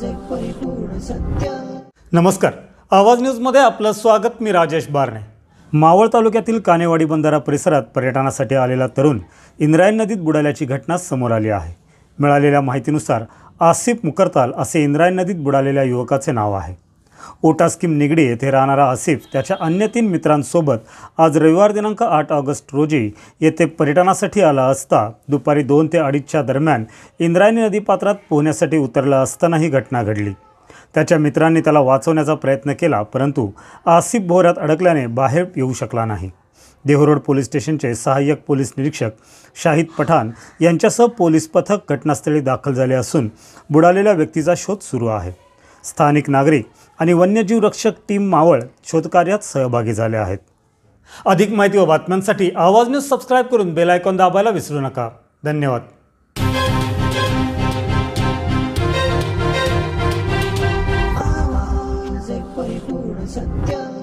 सत्य नमस्कार आवाज न्यूजमध्ये आपलं स्वागत मी राजेश बारणे मावळ तालुक्यातील कानेवाडी बंधारा परिसरात पर्यटनासाठी आलेला तरुण इंद्रायण नदीत बुडाल्याची घटना समोर आली आहे मिळालेल्या माहितीनुसार आसिफ मुकरताल असे इंद्रायण नदीत बुडालेल्या युवकाचे नाव आहे ओटा स्कीम निगडी येथे राहणारा आसिफ त्याच्या अन्य तीन मित्रांसोबत आज रविवार दिनांक आठ ऑगस्ट रोजी येथे पर्यटनासाठी आला असता दुपारी दोन ते अडीचच्या दरम्यान इंद्रायणी नदीपात्रात पोहण्यासाठी उतरला असताना ही घटना घडली त्याच्या मित्रांनी त्याला वाचवण्याचा प्रयत्न केला परंतु आसिफ भोऱ्यात अडकल्याने बाहेर येऊ शकला नाही देहरोड पोलीस स्टेशनचे सहाय्यक पोलीस निरीक्षक शाहिद पठाण यांच्यासह पोलीस पथक घटनास्थळी दाखल झाले असून बुडालेल्या व्यक्तीचा शोध सुरू आहे स्थानिक नागरिक आणि वन्यजीव रक्षक टीम मावळ शोधकार्यात सहभागी झाले आहेत अधिक माहिती व बातम्यांसाठी आवाज न्यूज सबस्क्राईब करून बेलायकॉन दाबायला विसरू नका धन्यवाद सत्य